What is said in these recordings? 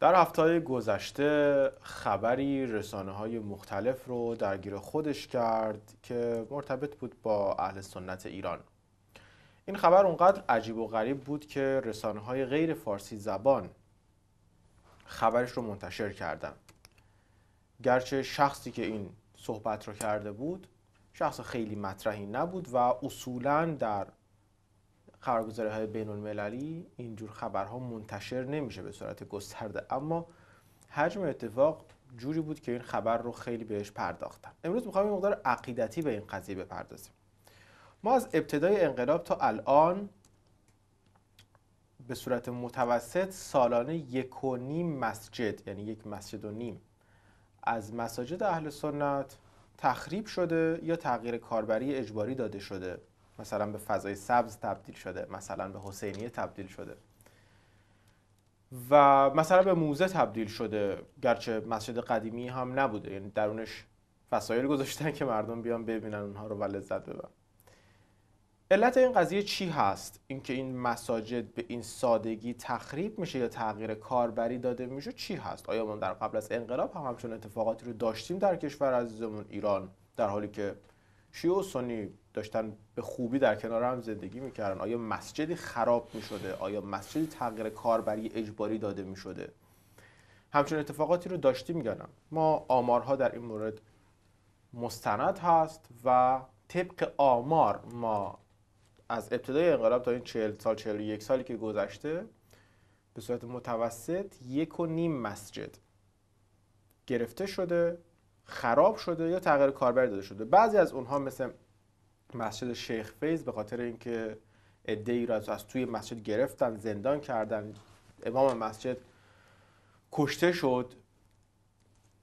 در هفته گذشته خبری رسانه های مختلف رو درگیر خودش کرد که مرتبط بود با اهل سنت ایران این خبر اونقدر عجیب و غریب بود که رسانه های غیر فارسی زبان خبرش رو منتشر کردن گرچه شخصی که این صحبت رو کرده بود شخص خیلی مطرحی نبود و اصولا در خبرگزاری های بین المللی اینجور خبرها منتشر نمیشه به صورت گسترده اما حجم اتفاق جوری بود که این خبر رو خیلی بهش پرداختن امروز میخوام این مقدار عقیدتی به این قضیه بپردازیم ما از ابتدای انقلاب تا الان به صورت متوسط سالانه یک و نیم مسجد یعنی یک مسجد و نیم از مساجد اهل سنت تخریب شده یا تغییر کاربری اجباری داده شده مثلا به فضای سبز تبدیل شده مثلا به حسینیه تبدیل شده و مثلا به موزه تبدیل شده گرچه مسجد قدیمی هم نبوده یعنی درونش وسایل گذاشتن که مردم بیان ببینن اونها رو و لذت ببرن علت این قضیه چی هست اینکه این مساجد به این سادگی تخریب میشه یا تغییر کاربری داده میشه چی هست آیا ما در قبل از انقلاب هم همچون اتفاقاتی رو داشتیم در کشور عزیزمون ایران در حالی که شیعه و سنی داشتن به خوبی در کنار هم زندگی میکردن آیا مسجدی خراب میشده آیا مسجدی تغییر کاربری اجباری داده میشده همچون اتفاقاتی رو داشتیم میگنم ما آمارها در این مورد مستند هست و طبق آمار ما از ابتدای انقلاب تا این 40 سال 41 سالی که گذشته به صورت متوسط یک و نیم مسجد گرفته شده خراب شده یا تغییر کاربری داده شده بعضی از اونها مثل مسجد شیخ فیض به خاطر اینکه ای را از توی مسجد گرفتن زندان کردن امام مسجد کشته شد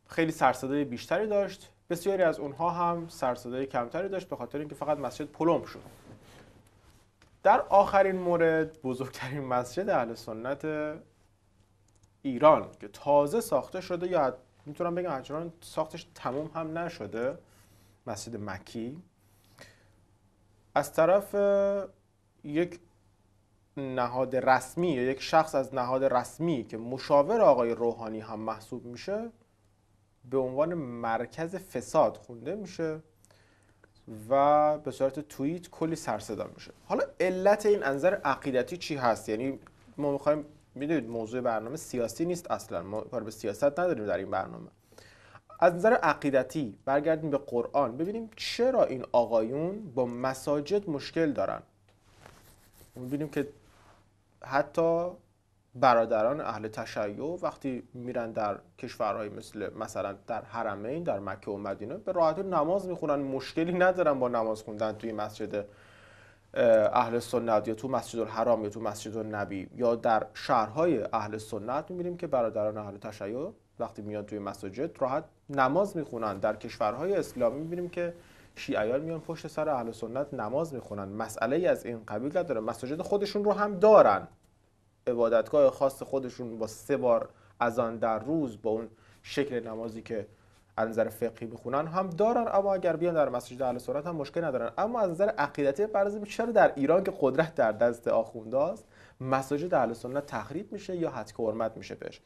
خیلی سرصدای بیشتری داشت بسیاری از اونها هم سرصدای کمتری داشت به خاطر اینکه فقط مسجد پلم شد در آخرین مورد بزرگترین مسجد اهل سنت ایران که تازه ساخته شده یا میتونم بگم اجران ساختش تموم هم نشده مسجد مکی از طرف یک نهاد رسمی یا یک شخص از نهاد رسمی که مشاور آقای روحانی هم محسوب میشه به عنوان مرکز فساد خونده میشه و به صورت توییت کلی سرصدا میشه حالا علت این انظر عقیدتی چی هست یعنی ما میخوایم میدونید موضوع برنامه سیاسی نیست اصلا ما کار به سیاست نداریم در این برنامه از نظر عقیدتی برگردیم به قرآن ببینیم چرا این آقایون با مساجد مشکل دارن میبینیم که حتی برادران اهل تشیع وقتی میرن در کشورهای مثل مثلا در حرمین در مکه و مدینه به راحتی نماز میخونن مشکلی ندارن با نماز خوندن توی مسجد اهل سنت یا تو مسجد الحرام یا تو مسجد النبی یا در شهرهای اهل سنت میبینیم که برادران اهل تشیع وقتی میان توی مساجد راحت نماز میخونن در کشورهای اسلامی میبینیم که شیعیان میان پشت سر اهل سنت نماز میخونن مسئله از این قبیل نداره مساجد خودشون رو هم دارن عبادتگاه خاص خودشون با سه بار آن در روز با اون شکل نمازی که از نظر فقهی میخونن هم دارن اما اگر بیان در مسجد اهل سنت هم مشکل ندارن اما از نظر عقیدتی فرض چرا در ایران که قدرت در دست آخونداست مساجد اهل سنت تخریب میشه یا حد حرمت میشه بهش